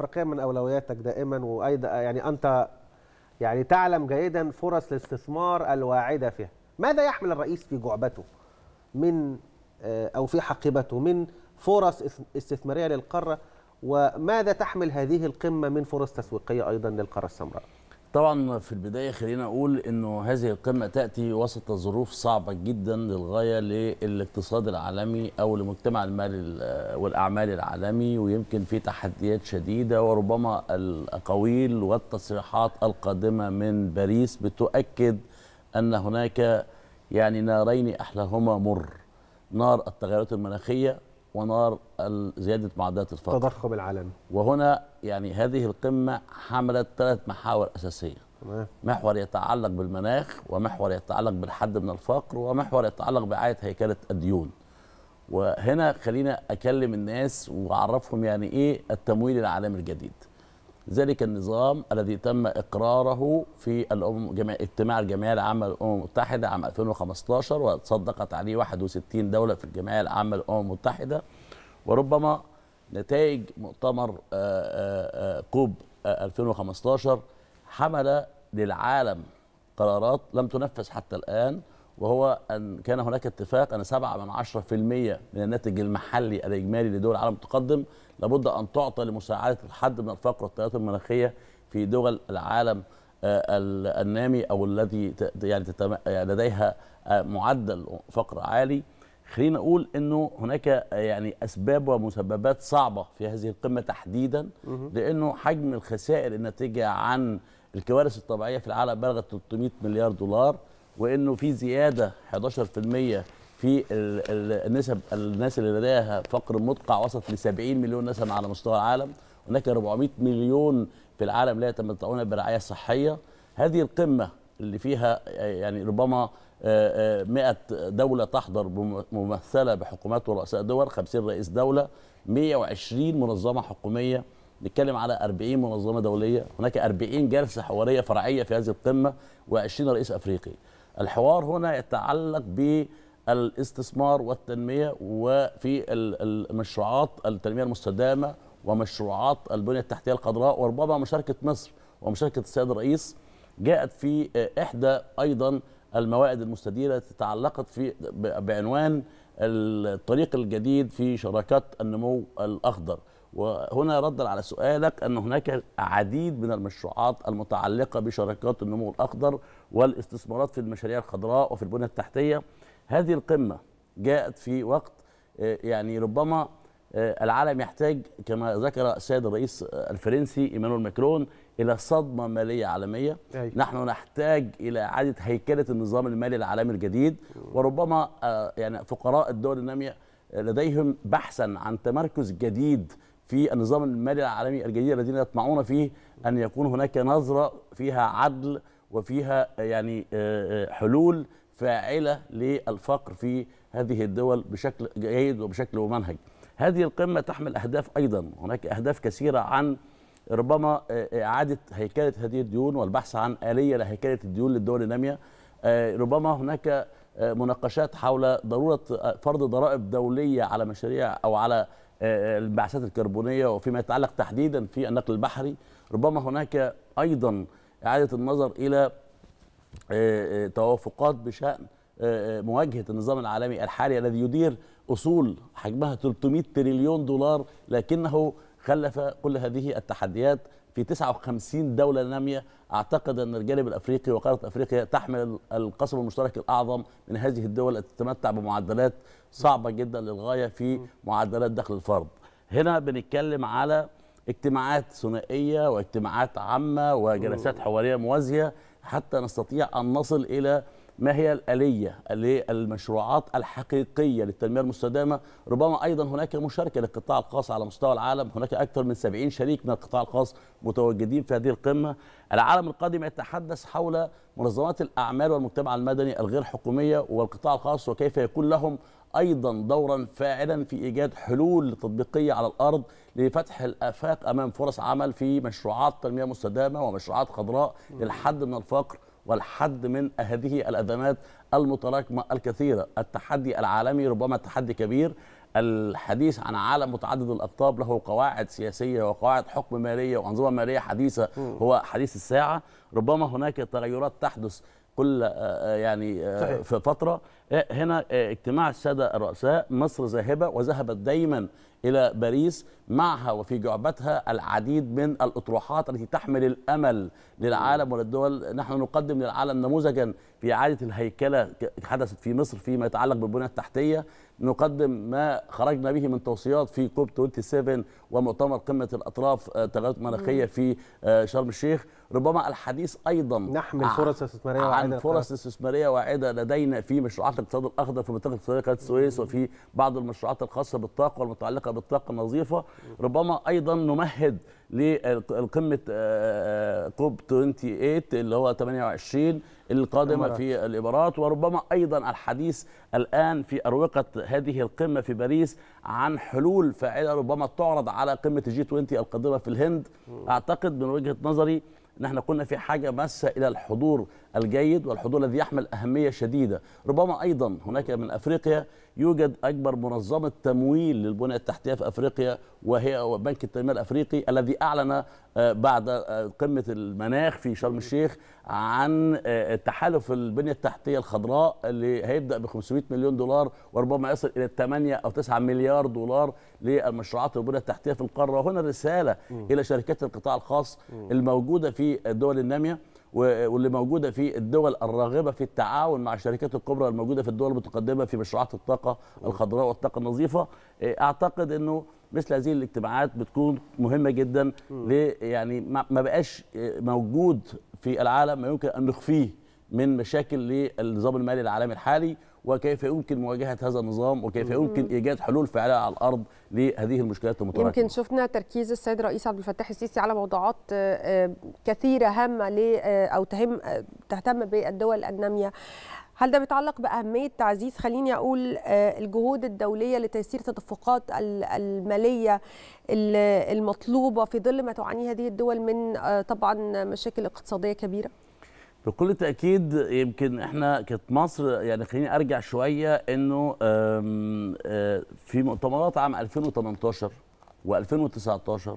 الافريقيه من اولوياتك دائما وايضا يعني انت يعني تعلم جيدا فرص الاستثمار الواعده فيها ماذا يحمل الرئيس في جعبته من آه، او في حقيبته من فرص استثماريه للقاره وماذا تحمل هذه القمه من فرص تسويقيه ايضا للقاره السمراء طبعا في البدايه خلينا اقول انه هذه القمه تاتي وسط ظروف صعبه جدا للغايه للاقتصاد العالمي او لمجتمع المال والاعمال العالمي ويمكن في تحديات شديده وربما الاقاويل والتصريحات القادمه من باريس بتؤكد ان هناك يعني نارين احلاهما مر نار التغيرات المناخيه ونار زيادة معدلات الفقر التضخم العالمي وهنا يعني هذه القمة حملت ثلاث محاور أساسية محور يتعلق بالمناخ ومحور يتعلق بالحد من الفقر ومحور يتعلق برعاية هيكلة الديون وهنا خلينا أكلم الناس وأعرفهم يعني إيه التمويل العالمي الجديد ذلك النظام الذي تم اقراره في الامم اجتماع الجمعيه العامه للامم المتحده عام 2015 وصدقت عليه 61 دوله في الجمعيه العامه للامم المتحده وربما نتائج مؤتمر آه، آه، آه، كوب 2015 حمل للعالم قرارات لم تنفذ حتى الان وهو أن كان هناك اتفاق أن 7.10% من من الناتج المحلي الإجمالي لدول العالم المتقدم لابد أن تعطى لمساعدة الحد من الفقر والتغيرات المناخية في دول العالم آه، النامي أو الذي يعني, يعني لديها آه، معدل فقر عالي خلينا نقول انه هناك آه، يعني اسباب ومسببات صعبه في هذه القمه تحديدا لانه حجم الخسائر الناتجه عن الكوارث الطبيعيه في العالم بلغت 300 مليار دولار وانه في زياده 11% في النسب الناس اللي لديها فقر مدقع وصلت ل 70 مليون نسمه على مستوى العالم هناك 400 مليون في العالم لا يتمتعون برعايه صحيه هذه القمه اللي فيها يعني ربما 100 آه، آه، دولة تحضر ممثلة بحكومات ورؤساء دول 50 رئيس دولة 120 منظمة حكومية نتكلم على 40 منظمة دولية هناك 40 جلسة حوارية فرعية في هذه القمة و20 رئيس أفريقي الحوار هنا يتعلق بالاستثمار والتنمية وفي المشروعات التنمية المستدامة ومشروعات البنية التحتية الخضراء وربما مشاركة مصر ومشاركة السيد الرئيس جاءت في إحدى أيضا الموائد المستديرة تتعلقت في بعنوان الطريق الجديد في شراكات النمو الأخضر وهنا ردا على سؤالك أن هناك عديد من المشروعات المتعلقة بشراكات النمو الأخضر والاستثمارات في المشاريع الخضراء وفي البنى التحتيه هذه القمه جاءت في وقت آه، يعني ربما آه، العالم يحتاج كما ذكر السيد الرئيس آه، الفرنسي ايمانويل ماكرون الى صدمه ماليه عالميه أي. نحن نحتاج الى اعاده هيكله النظام المالي العالمي الجديد وربما يعني فقراء الدول الناميه لديهم بحثا عن تمركز جديد في النظام المالي العالمي الجديد الذين يطمعون فيه ان يكون هناك نظره فيها عدل وفيها يعني آه، آه، حلول فاعله للفقر في هذه الدول بشكل جيد وبشكل ممنهج. هذه القمه تحمل اهداف ايضا، هناك اهداف كثيره عن ربما آه، اعاده هيكله هذه الديون والبحث عن اليه لهيكله الديون للدول الناميه. ربما هناك مناقشات حول ضروره فرض ضرائب دوليه على مشاريع او على الانبعاثات الكربونيه وفيما يتعلق تحديدا في النقل البحري ربما هناك ايضا اعاده النظر الى آه، آه، توافقات بشان آه، مواجهه النظام العالمي الحالي الذي يدير اصول حجمها 300 تريليون دولار لكنه خلف كل هذه التحديات في 59 دولة نامية أعتقد أن الجانب الأفريقي وقارة أفريقيا تحمل القصر المشترك الأعظم من هذه الدول التي تتمتع بمعدلات صعبة جدا للغاية في معدلات دخل الفرد هنا بنتكلم على اجتماعات ثنائيه واجتماعات عامه وجلسات حواريه موازيه حتى نستطيع ان نصل الى ما هي الآلية للمشروعات الحقيقية للتنمية المستدامة ربما أيضا هناك مشاركة للقطاع الخاص على مستوى العالم هناك أكثر من 70 شريك من القطاع الخاص متواجدين في هذه القمة العالم القادم يتحدث حول منظمات الأعمال والمجتمع المدني الغير حكومية والقطاع الخاص وكيف يكون لهم ايضا دورا فاعلا في ايجاد حلول تطبيقيه على الارض لفتح الافاق امام فرص عمل في مشروعات تنميه مستدامه ومشروعات خضراء للحد من الفقر والحد من هذه الأزمات المتراكمة الكثيرة التحدي العالمي ربما تحدي كبير الحديث عن عالم متعدد الأقطاب له قواعد سياسية وقواعد حكم مالية وأنظمة مالية حديثة هو حديث الساعة ربما هناك تغيرات تحدث كل آه، آه، يعني آه، في فترة إيه، هنا إيه، اجتماع السادة الرؤساء مصر ذاهبة وذهبت دايما إلى باريس معها وفي جعبتها العديد من الأطروحات التي تحمل الأمل للعالم وللدول نحن نقدم للعالم نموذجا في إعادة الهيكلة حدثت في مصر فيما يتعلق بالبنية التحتية نقدم ما خرجنا به من توصيات في كوب 27 ومؤتمر قمة الأطراف التغيرات آه، المناخية في آه، شرم الشيخ ربما الحديث أيضا نحمل فرص استثمارية عن فرص استثمارية واعدة لدينا في مشروعات الاقتصاد الاخضر في منطقه قناه السويس وفي بعض المشروعات الخاصه بالطاقه والمتعلقه بالطاقه النظيفه ربما ايضا نمهد لقمه آه، آه، كوب 28 اللي هو 28 القادمه في الامارات وربما ايضا الحديث الان في اروقه هذه القمه في باريس عن حلول فاعله ربما تعرض على قمه الجي 20 القادمه في الهند اعتقد من وجهه نظري نحن كنا في حاجه ماسه الى الحضور الجيد والحضور الذي يحمل أهمية شديدة ربما أيضا هناك من أفريقيا يوجد أكبر منظمة تمويل للبنية التحتية في أفريقيا وهي بنك التنمية الأفريقي الذي أعلن آه، بعد آه، قمة المناخ في شرم الشيخ عن آه، تحالف البنية التحتية الخضراء اللي هيبدأ ب 500 مليون دولار وربما يصل إلى 8 أو 9 مليار دولار للمشروعات البنية التحتية في القارة وهنا رسالة إلى شركات القطاع الخاص الموجودة في الدول النامية واللي موجوده في الدول الراغبه في التعاون مع الشركات الكبرى الموجوده في الدول المتقدمه في مشروعات الطاقه الخضراء والطاقه النظيفه آه، اعتقد انه مثل هذه الاجتماعات بتكون مهمه جدا يعني ما بقاش آه، موجود في العالم ما يمكن ان نخفيه من مشاكل للنظام المالي العالمي الحالي وكيف يمكن مواجهه هذا النظام وكيف يمكن ايجاد حلول فعاله على الارض لهذه المشكلات المتراكمه. يمكن شفنا تركيز السيد الرئيس عبد الفتاح السيسي على موضوعات آه، آه، كثيره هامه آه، او تهم تهتم بالدول الناميه. هل ده بيتعلق بأهمية تعزيز خليني أقول الجهود الدولية لتيسير تدفقات المالية المطلوبة في ظل ما تعانيه هذه الدول من طبعا مشاكل اقتصادية كبيرة؟ بكل تاكيد يمكن احنا كانت مصر يعني خليني ارجع شويه انه آه، في مؤتمرات عام 2018 و2019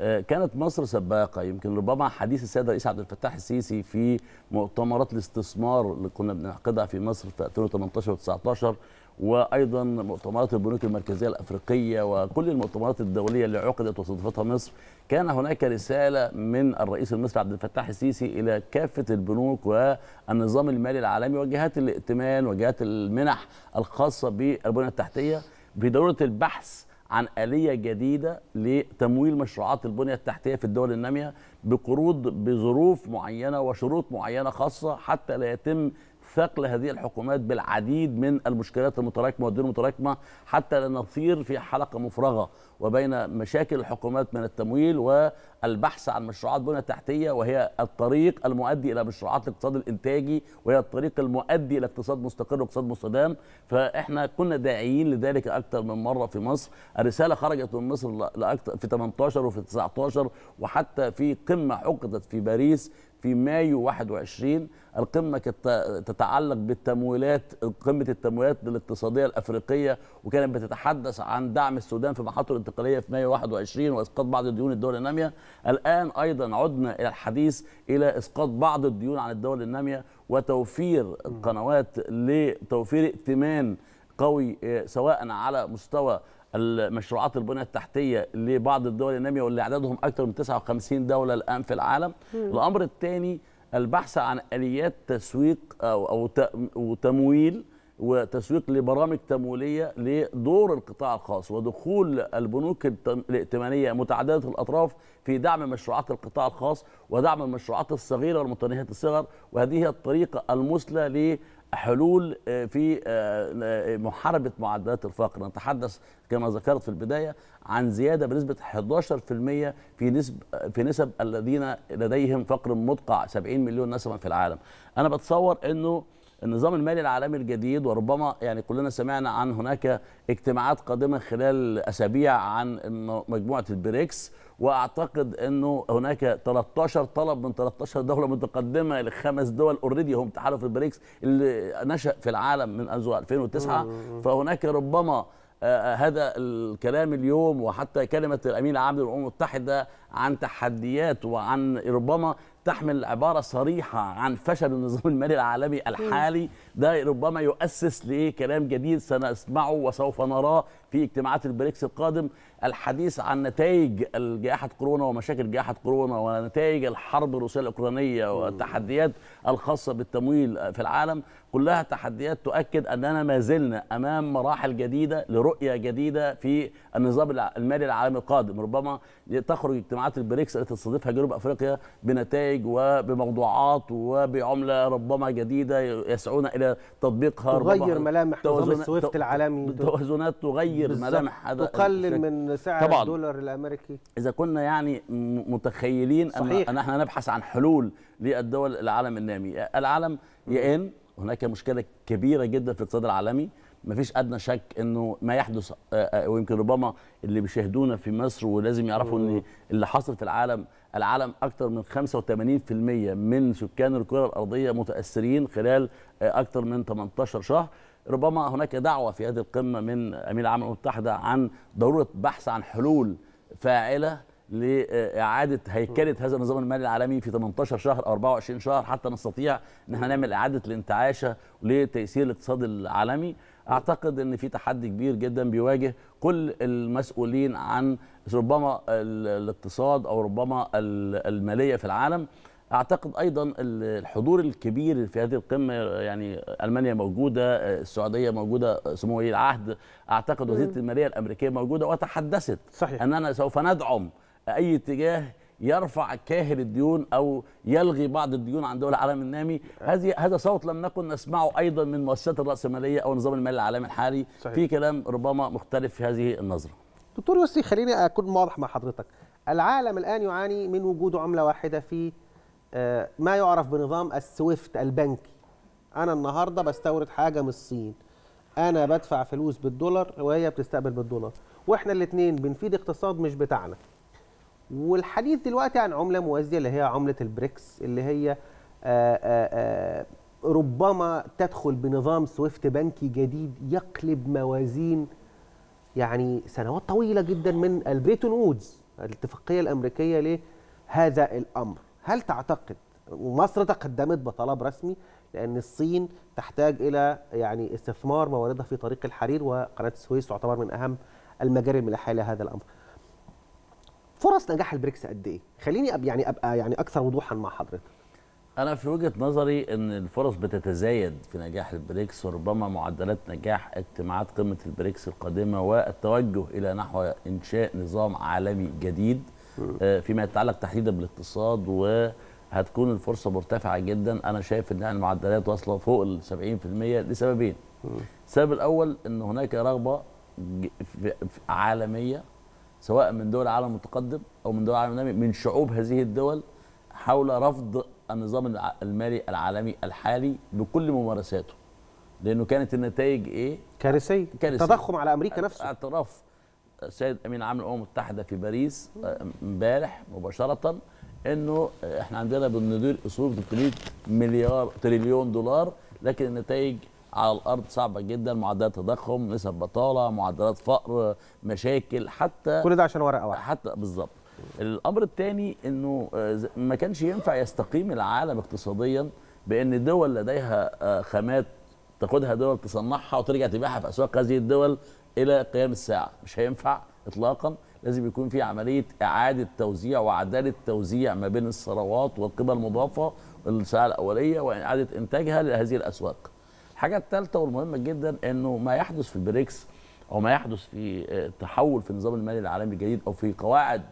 آه، كانت مصر سباقه يمكن ربما حديث السيد الرئيس عبد الفتاح السيسي في مؤتمرات الاستثمار اللي كنا بنعقدها في مصر في 2018 و19 وايضا مؤتمرات البنوك المركزيه الافريقيه وكل المؤتمرات الدوليه اللي عقدت واستضافتها مصر كان هناك رساله من الرئيس المصري عبد الفتاح السيسي الى كافه البنوك والنظام المالي العالمي وجهات الائتمان وجهات المنح الخاصه بالبنيه التحتيه بضروره البحث عن آلية جديدة لتمويل مشروعات البنية التحتية في الدول النامية بقروض بظروف معينة وشروط معينة خاصة حتى لا يتم ثقل هذه الحكومات بالعديد من المشكلات المتراكمه والدين المتراكمه حتى لا نصير في حلقه مفرغه وبين مشاكل الحكومات من التمويل والبحث عن مشروعات بنى تحتيه وهي الطريق المؤدي الى مشروعات الاقتصاد الانتاجي وهي الطريق المؤدي الى اقتصاد مستقر واقتصاد مستدام فاحنا كنا داعيين لذلك اكثر من مره في مصر الرساله خرجت من مصر لاكثر في 18 وفي 19 وحتى في قمه عقدت في باريس في مايو 21 القمة كانت تتعلق بالتمويلات قمة التمويلات الاقتصادية الأفريقية وكانت بتتحدث عن دعم السودان في محطته الانتقالية في مايو 21 وإسقاط بعض الديون الدول النامية الآن أيضا عدنا إلى الحديث إلى إسقاط بعض الديون عن الدول النامية وتوفير القنوات لتوفير ائتمان قوي آه، سواء على مستوى المشروعات البنيه التحتيه لبعض الدول الناميه واللي عددهم اكثر من 59 دوله الان في العالم مم. الامر الثاني البحث عن اليات تسويق او او وتمويل وتسويق لبرامج تمويليه لدور القطاع الخاص ودخول البنوك الائتمانيه متعدده الاطراف في دعم مشروعات القطاع الخاص ودعم المشروعات الصغيره والمتناهيه الصغر وهذه هي الطريقه المثلى حلول آه، في آه، آه، محاربة معدلات الفقر نتحدث كما ذكرت في البداية عن زيادة بنسبة 11% في نسب في نسب الذين لديهم فقر مدقع 70 مليون نسمة في العالم أنا بتصور أنه النظام المالي العالمي الجديد وربما يعني كلنا سمعنا عن هناك اجتماعات قادمة خلال أسابيع عن مجموعة البريكس واعتقد انه هناك 13 طلب من 13 دوله متقدمه لخمس دول اوريدي هم تحالف البريكس اللي نشا في العالم من منذ 2009 فهناك ربما آه، آه، هذا الكلام اليوم وحتى كلمة الأمين العام للأمم المتحدة عن تحديات وعن ربما تحمل عبارة صريحة عن فشل النظام المالي العالمي الحالي ده ربما يؤسس لكلام جديد سنسمعه وسوف نراه في اجتماعات البريكس القادم الحديث عن نتائج جائحة كورونا ومشاكل جائحة كورونا ونتائج الحرب الروسية الأوكرانية والتحديات الخاصة بالتمويل في العالم كلها تحديات تؤكد أننا ما زلنا أمام مراحل جديدة لرؤية جديدة في النظام المالي العالمي القادم ربما تخرج اجتماعات البريكس التي تستضيفها جنوب أفريقيا بنتائج وبموضوعات وبعملة ربما جديدة يسعون إلى تطبيقها تغير ملامح نظام السويفت العالمي توازنات تغير تغيير ملامح هذا تقلل من سعر طبعًا. الدولار الامريكي اذا كنا يعني متخيلين صحيح. ان احنا نبحث عن حلول للدول العالم النامي العالم يئن هناك مشكله كبيره جدا في الاقتصاد العالمي ما فيش ادنى شك انه ما يحدث ويمكن ربما اللي بيشاهدونا في مصر ولازم يعرفوا ان اللي حصل في العالم العالم اكثر من 85% من سكان الكره الارضيه متاثرين خلال اكثر من 18 شهر ربما هناك دعوة في هذه القمة من أمين العام المتحدة عن ضرورة بحث عن حلول فاعلة لإعادة هيكلة هذا النظام المالي العالمي في 18 شهر أو 24 شهر حتى نستطيع أن احنا نعمل إعادة الانتعاشة لتيسير الاقتصاد العالمي أعتقد أن في تحدي كبير جدا بيواجه كل المسؤولين عن ربما الاقتصاد أو ربما المالية في العالم اعتقد ايضا الحضور الكبير في هذه القمه يعني المانيا موجوده السعوديه موجوده سمو ولي إيه، العهد اعتقد وزيره الماليه الامريكيه موجوده وتحدثت صحيح. اننا سوف ندعم اي اتجاه يرفع كاهل الديون او يلغي بعض الديون عند دول العالم النامي هذه هذا صوت لم نكن نسمعه ايضا من مؤسسات الراسماليه او النظام المالي العالمي الحالي صحيح. في كلام ربما مختلف في هذه النظره دكتور يوسف خليني اكون واضح مع حضرتك العالم الان يعاني من وجود عمله واحده في آه، ما يعرف بنظام السويفت البنكي انا النهارده بستورد حاجه من الصين انا بدفع فلوس بالدولار وهي بتستقبل بالدولار واحنا الاثنين بنفيد اقتصاد مش بتاعنا والحديث دلوقتي عن عمله موازيه اللي هي عمله البريكس اللي هي آآ آه، آآ آه، ربما تدخل بنظام سويفت بنكي جديد يقلب موازين يعني سنوات طويله جدا من البريتون وودز الاتفاقيه الامريكيه لهذا الامر هل تعتقد ومصر تقدمت بطلب رسمي لان الصين تحتاج الى يعني استثمار مواردها في طريق الحرير وقناه السويس تعتبر من اهم المجاري الملاحيه لهذا الامر. فرص نجاح البريكس قد ايه؟ خليني أب يعني ابقى يعني اكثر وضوحا مع حضرتك. انا في وجهه نظري ان الفرص بتتزايد في نجاح البريكس وربما معدلات نجاح اجتماعات قمه البريكس القادمه والتوجه الى نحو انشاء نظام عالمي جديد آه، فيما يتعلق تحديدا بالاقتصاد وهتكون الفرصه مرتفعه جدا انا شايف ان المعدلات واصله فوق ال 70% لسببين السبب الاول ان هناك رغبه عالميه سواء من دول العالم المتقدم او من دول العالم النامي من شعوب هذه الدول حول رفض النظام المالي العالمي الحالي بكل ممارساته لانه كانت النتائج ايه كارثيه تضخم على امريكا نفسه اعتراف السيد امين عام الامم المتحده في باريس آه، امبارح مباشره انه آه، احنا عندنا بندير اصول 300 مليار تريليون دولار لكن النتائج على الارض صعبه جدا معدلات تضخم نسب بطاله معدلات فقر مشاكل حتى كل ده عشان ورقه واحده حتى بالظبط الامر الثاني انه آه، ما كانش ينفع يستقيم العالم اقتصاديا بان دول لديها خامات تاخدها دول تصنعها وترجع تبيعها في اسواق هذه الدول الى قيام الساعه مش هينفع اطلاقا لازم يكون في عمليه اعاده توزيع وعداله توزيع ما بين الثروات والقيمه المضافه الساعه الاوليه واعاده انتاجها لهذه الاسواق. الحاجه الثالثه والمهمه جدا انه ما يحدث في البريكس او ما يحدث في التحول آه، في النظام المالي العالمي الجديد او في قواعد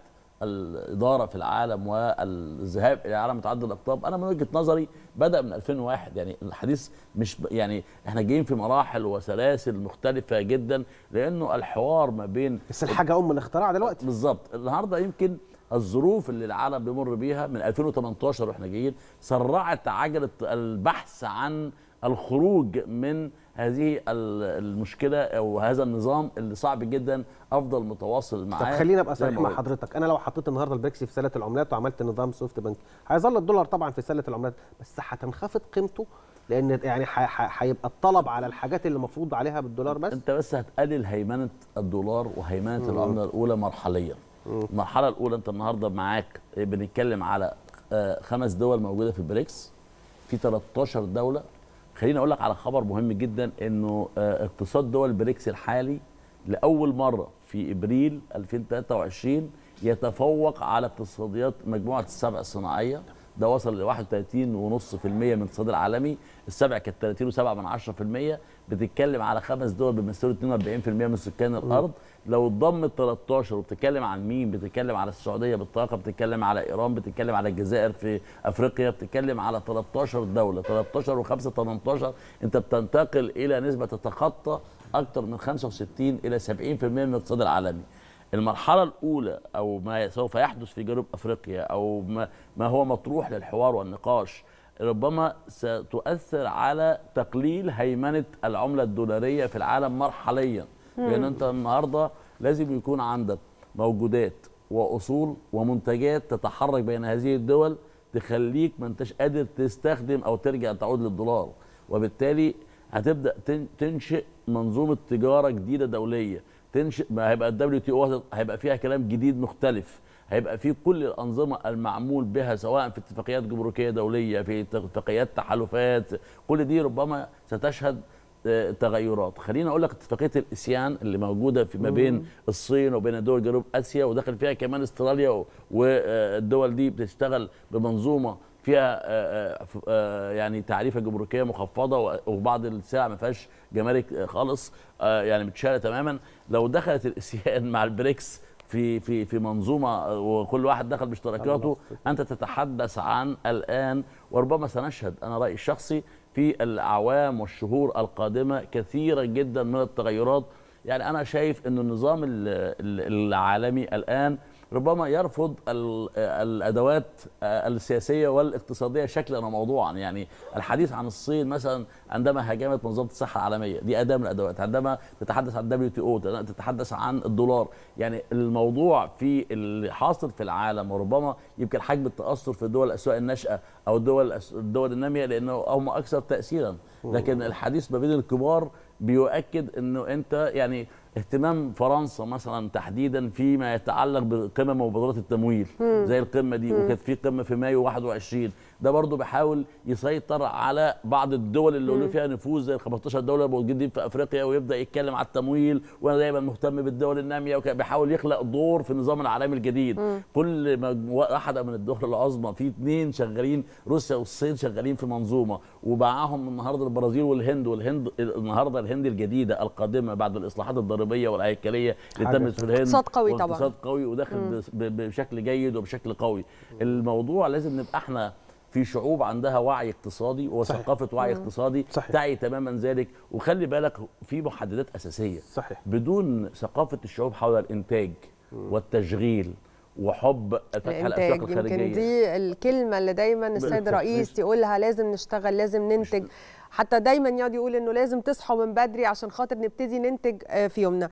الاداره في العالم والذهاب الى عالم متعدد الاقطاب انا من وجهه نظري بدا من 2001 يعني الحديث مش يعني احنا جايين في مراحل وسلاسل مختلفه جدا لانه الحوار ما بين بس الحاجه ام الاختراع دلوقتي بالظبط النهارده يمكن الظروف اللي العالم بيمر بيها من 2018 واحنا جايين سرعت عجله البحث عن الخروج من هذه المشكله او هذا النظام اللي صعب جدا افضل متواصل معاه طب خلينا ابقى صريح مع حضرتك انا لو حطيت النهارده البريكسي في سله العملات وعملت نظام سوفت بنك هيظل الدولار طبعا في سله العملات بس هتنخفض قيمته لان يعني هيبقى الطلب على الحاجات اللي المفروض عليها بالدولار بس انت بس هتقلل هيمنه الدولار وهيمنه العمله الاولى مرحليا المرحله الاولى انت النهارده معاك بنتكلم على آه، خمس دول موجوده في البريكس في 13 دوله خليني اقول لك على خبر مهم جدا انه آه، اقتصاد دول بريكس الحالي لاول مره في ابريل 2023 يتفوق على اقتصاديات مجموعه السبع الصناعيه ده وصل ل 31.5% من الاقتصاد العالمي السبع كانت 30.7 بتتكلم على خمس دول بيمثلوا 42% من سكان الارض لو اتضم ال 13 وبتتكلم عن مين بتتكلم على السعوديه بالطاقه بتتكلم على ايران بتتكلم على الجزائر في افريقيا بتتكلم على 13 دوله 13 و5 18 انت بتنتقل الى نسبه تتخطى اكثر من 65 الى 70% من الاقتصاد العالمي المرحلة الأولى أو ما سوف يحدث في جنوب أفريقيا أو ما هو مطروح للحوار والنقاش ربما ستؤثر على تقليل هيمنة العملة الدولارية في العالم مرحلياً لان انت النهارده لازم يكون عندك موجودات واصول ومنتجات تتحرك بين هذه الدول تخليك ما انتش قادر تستخدم او ترجع تعود للدولار وبالتالي هتبدا تنشئ منظومه تجاره جديده دوليه تنشئ ما هيبقى الدبليو تي او هيبقى فيها كلام جديد مختلف هيبقى فيه كل الانظمه المعمول بها سواء في اتفاقيات جمركيه دوليه في اتفاقيات تحالفات كل دي ربما ستشهد تغيرات خليني اقول لك اتفاقيه الاسيان اللي موجوده في ما بين الصين وبين دول جنوب اسيا ودخل فيها كمان استراليا والدول دي بتشتغل بمنظومه فيها آه، آه، آه، يعني تعريفه جمركيه مخفضه وبعض السلع ما فيهاش جمارك خالص يعني متشاله تماما لو دخلت الاسيان مع البريكس في في في منظومه وكل واحد دخل باشتراكاته انت تتحدث عن الان وربما سنشهد انا رايي الشخصي في الاعوام والشهور القادمه كثيره جدا من التغيرات يعني انا شايف ان النظام العالمي الان ربما يرفض الادوات السياسيه والاقتصاديه شكلا وموضوعا يعني الحديث عن الصين مثلا عندما هاجمت منظمه الصحه العالميه دي اداه من الادوات عندما تتحدث عن دبليو تي او تتحدث عن الدولار يعني الموضوع في اللي حاصل في العالم وربما يمكن حجم التاثر في دول الاسواق الناشئه او الدول الدول الناميه لانه هم اكثر تاثيرا لكن الحديث ما بين الكبار بيؤكد انه انت يعني اهتمام فرنسا مثلا تحديدا فيما يتعلق بالقمم وبدورات التمويل زي القمه دي وكانت في قمه في مايو 21 ده برضه بيحاول يسيطر على بعض الدول اللي له فيها نفوذ زي ال 15 دوله موجودين في افريقيا ويبدا يتكلم على التمويل وانا دايما مهتم بالدول الناميه بيحاول يخلق دور في النظام العالمي الجديد مم. كل واحده من الدول العظمى في اثنين شغالين روسيا والصين شغالين في منظومه ومعاهم النهارده البرازيل والهند والهند النهارده الهند الجديده القادمه بعد الاصلاحات الضريبيه والهيكليه اللي تمت في الهند اقتصاد قوي طبعا اقتصاد قوي وداخل بشكل جيد وبشكل قوي الموضوع لازم نبقى احنا في شعوب عندها وعي اقتصادي وثقافه وعي اقتصادي صحيح. تعي تماما ذلك وخلي بالك في محددات اساسيه صحيح. بدون ثقافه الشعوب حول الانتاج والتشغيل وحب فتح الاسواق الخارجيه يمكن دي الكلمه اللي دايما السيد الرئيس يقولها لازم نشتغل لازم ننتج حتى دايما يقعد يقول انه لازم تصحوا من بدري عشان خاطر نبتدي ننتج آه، في يومنا